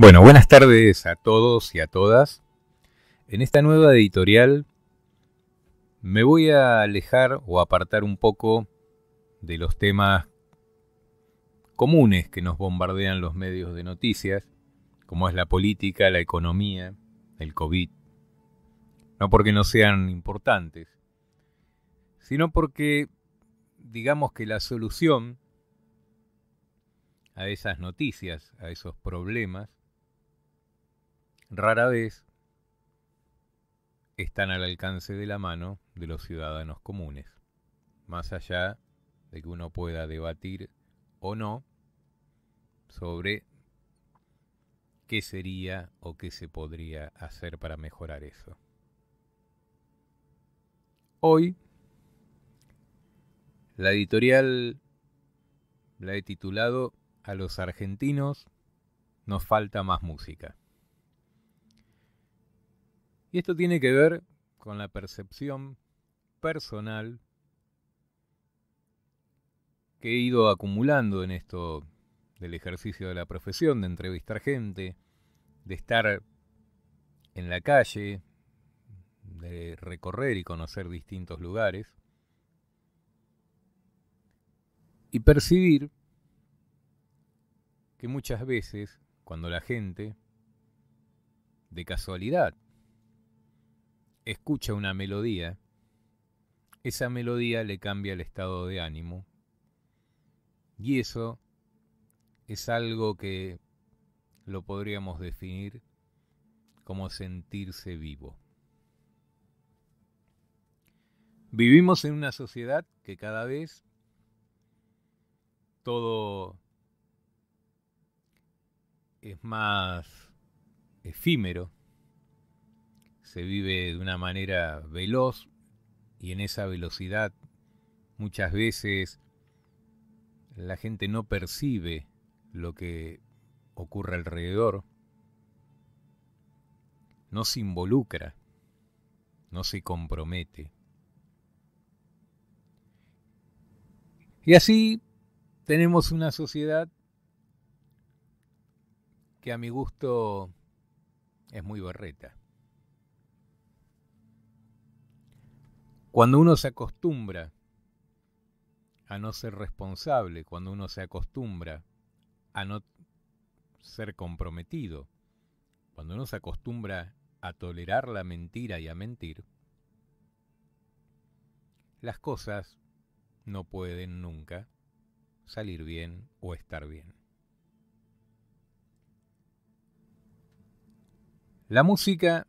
Bueno, buenas tardes a todos y a todas. En esta nueva editorial me voy a alejar o apartar un poco de los temas comunes que nos bombardean los medios de noticias, como es la política, la economía, el COVID. No porque no sean importantes, sino porque digamos que la solución a esas noticias, a esos problemas, rara vez están al alcance de la mano de los ciudadanos comunes, más allá de que uno pueda debatir o no sobre qué sería o qué se podría hacer para mejorar eso. Hoy, la editorial la he titulado A los argentinos nos falta más música. Y esto tiene que ver con la percepción personal que he ido acumulando en esto del ejercicio de la profesión, de entrevistar gente, de estar en la calle, de recorrer y conocer distintos lugares, y percibir que muchas veces, cuando la gente, de casualidad, escucha una melodía, esa melodía le cambia el estado de ánimo. Y eso es algo que lo podríamos definir como sentirse vivo. Vivimos en una sociedad que cada vez todo es más efímero, se vive de una manera veloz y en esa velocidad muchas veces la gente no percibe lo que ocurre alrededor, no se involucra, no se compromete. Y así tenemos una sociedad que a mi gusto es muy berreta. Cuando uno se acostumbra a no ser responsable, cuando uno se acostumbra a no ser comprometido, cuando uno se acostumbra a tolerar la mentira y a mentir, las cosas no pueden nunca salir bien o estar bien. La música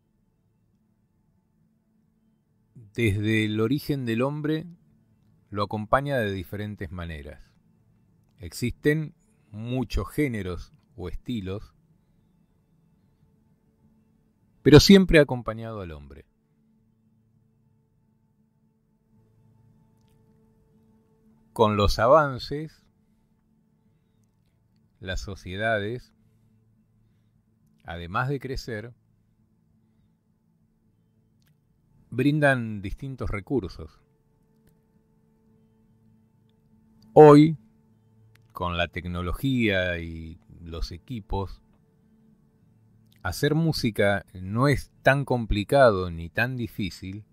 desde el origen del hombre lo acompaña de diferentes maneras. Existen muchos géneros o estilos, pero siempre ha acompañado al hombre. Con los avances, las sociedades, además de crecer, brindan distintos recursos. Hoy, con la tecnología y los equipos, hacer música no es tan complicado ni tan difícil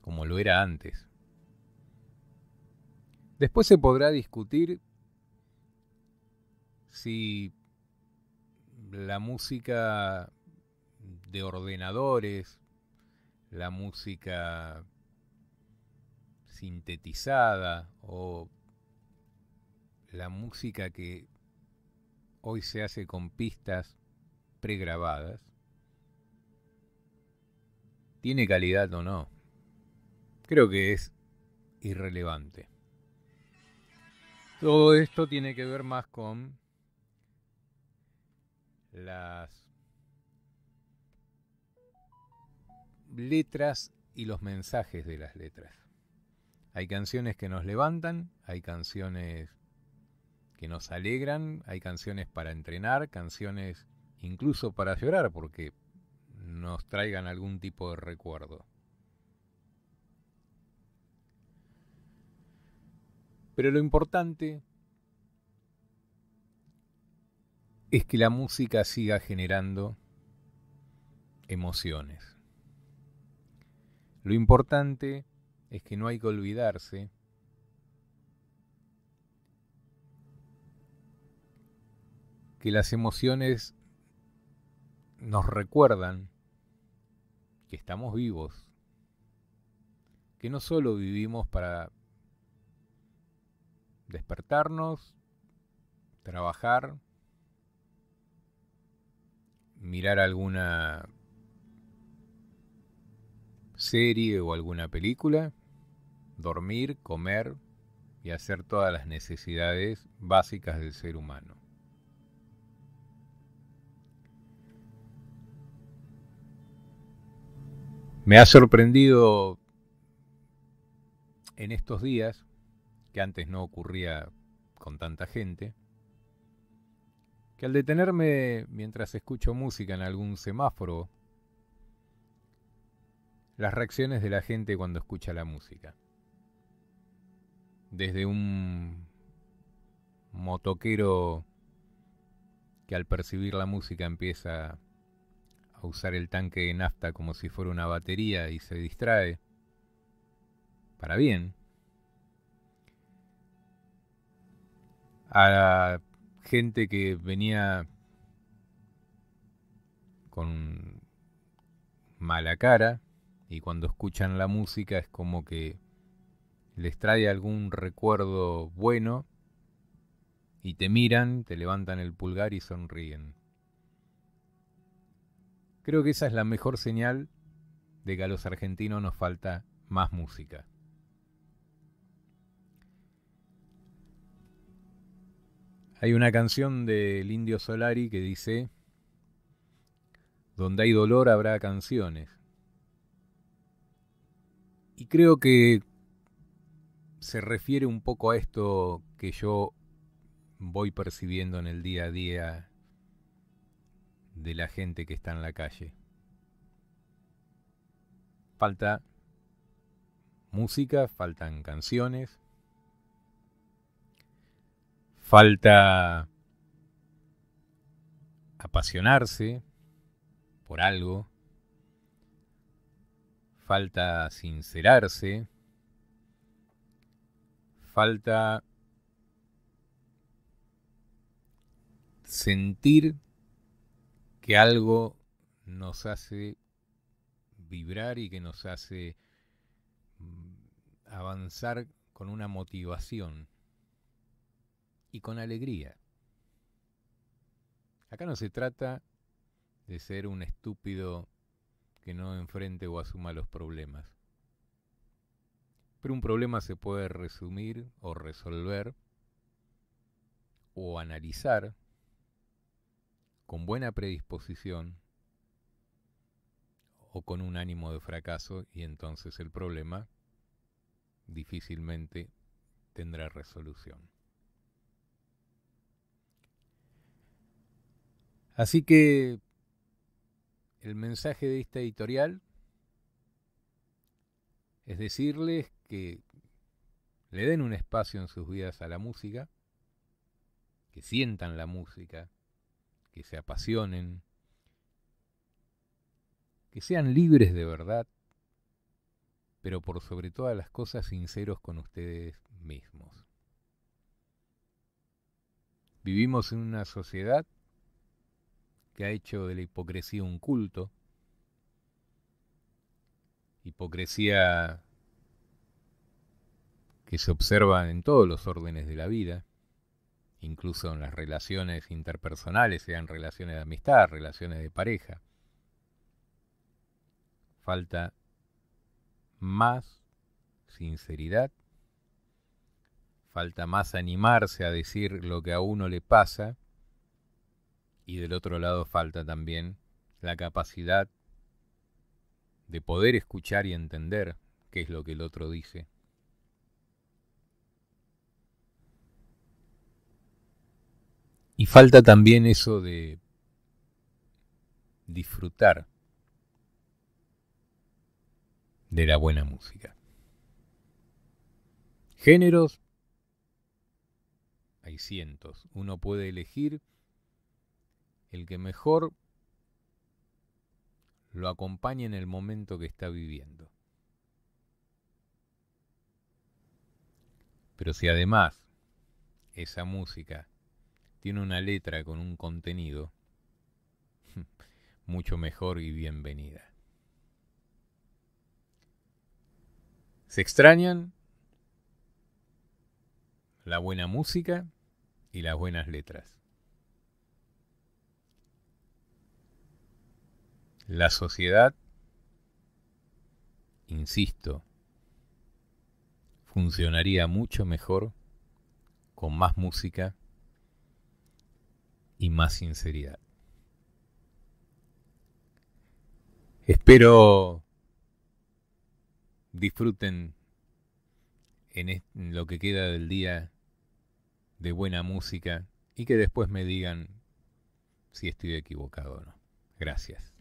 como lo era antes. Después se podrá discutir si la música de ordenadores la música sintetizada o la música que hoy se hace con pistas pregrabadas, ¿tiene calidad o no? Creo que es irrelevante. Todo esto tiene que ver más con las letras y los mensajes de las letras. Hay canciones que nos levantan, hay canciones que nos alegran, hay canciones para entrenar, canciones incluso para llorar porque nos traigan algún tipo de recuerdo. Pero lo importante es que la música siga generando emociones. Lo importante es que no hay que olvidarse que las emociones nos recuerdan que estamos vivos, que no solo vivimos para despertarnos, trabajar, mirar alguna serie o alguna película, dormir, comer y hacer todas las necesidades básicas del ser humano. Me ha sorprendido en estos días, que antes no ocurría con tanta gente, que al detenerme mientras escucho música en algún semáforo las reacciones de la gente cuando escucha la música. Desde un motoquero que al percibir la música empieza a usar el tanque de nafta como si fuera una batería y se distrae, para bien, a la gente que venía con mala cara, y cuando escuchan la música es como que les trae algún recuerdo bueno y te miran, te levantan el pulgar y sonríen. Creo que esa es la mejor señal de que a los argentinos nos falta más música. Hay una canción del Indio Solari que dice, donde hay dolor habrá canciones y creo que se refiere un poco a esto que yo voy percibiendo en el día a día de la gente que está en la calle. Falta música, faltan canciones, falta apasionarse por algo, falta sincerarse, falta sentir que algo nos hace vibrar y que nos hace mm, avanzar con una motivación y con alegría. Acá no se trata de ser un estúpido que no enfrente o asuma los problemas. Pero un problema se puede resumir o resolver o analizar con buena predisposición o con un ánimo de fracaso y entonces el problema difícilmente tendrá resolución. Así que el mensaje de esta editorial es decirles que le den un espacio en sus vidas a la música, que sientan la música, que se apasionen, que sean libres de verdad, pero por sobre todas las cosas sinceros con ustedes mismos. Vivimos en una sociedad que ha hecho de la hipocresía un culto, hipocresía que se observa en todos los órdenes de la vida, incluso en las relaciones interpersonales, sean relaciones de amistad, relaciones de pareja. Falta más sinceridad, falta más animarse a decir lo que a uno le pasa y del otro lado falta también la capacidad de poder escuchar y entender qué es lo que el otro dice. Y falta también eso de disfrutar de la buena música. Géneros hay cientos. Uno puede elegir el que mejor lo acompañe en el momento que está viviendo. Pero si además esa música tiene una letra con un contenido, mucho mejor y bienvenida. ¿Se extrañan? La buena música y las buenas letras. La sociedad, insisto, funcionaría mucho mejor con más música y más sinceridad. Espero disfruten en lo que queda del día de buena música y que después me digan si estoy equivocado o no. Gracias.